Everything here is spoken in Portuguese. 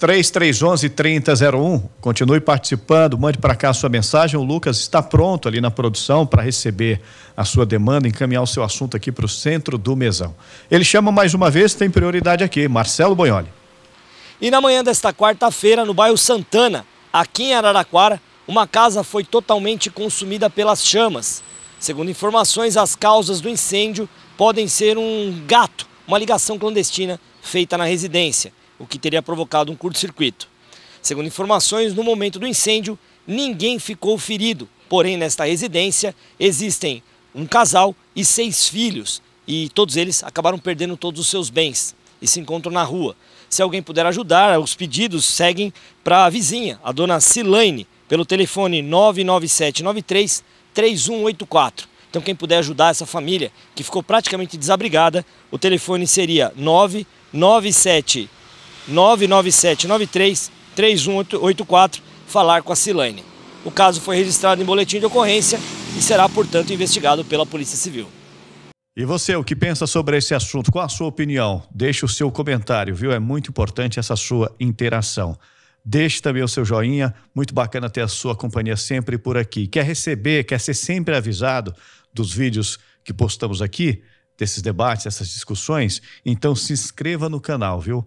3311 3001. Continue participando, mande para cá a sua mensagem. O Lucas está pronto ali na produção para receber a sua demanda, encaminhar o seu assunto aqui para o centro do mesão. Ele chama mais uma vez, tem prioridade aqui, Marcelo Bonholi. E na manhã desta quarta-feira, no bairro Santana, aqui em Araraquara, uma casa foi totalmente consumida pelas chamas. Segundo informações, as causas do incêndio podem ser um gato, uma ligação clandestina feita na residência o que teria provocado um curto-circuito. Segundo informações, no momento do incêndio, ninguém ficou ferido. Porém, nesta residência existem um casal e seis filhos, e todos eles acabaram perdendo todos os seus bens e se encontram na rua. Se alguém puder ajudar, os pedidos seguem para a vizinha, a dona Silane, pelo telefone 99793 3184. Então quem puder ajudar essa família que ficou praticamente desabrigada, o telefone seria 997 93 3184 falar com a Silane. O caso foi registrado em boletim de ocorrência e será, portanto, investigado pela Polícia Civil. E você, o que pensa sobre esse assunto? Qual a sua opinião? Deixe o seu comentário, viu? É muito importante essa sua interação. Deixe também o seu joinha, muito bacana ter a sua companhia sempre por aqui. Quer receber, quer ser sempre avisado dos vídeos que postamos aqui, desses debates, essas discussões? Então se inscreva no canal, viu?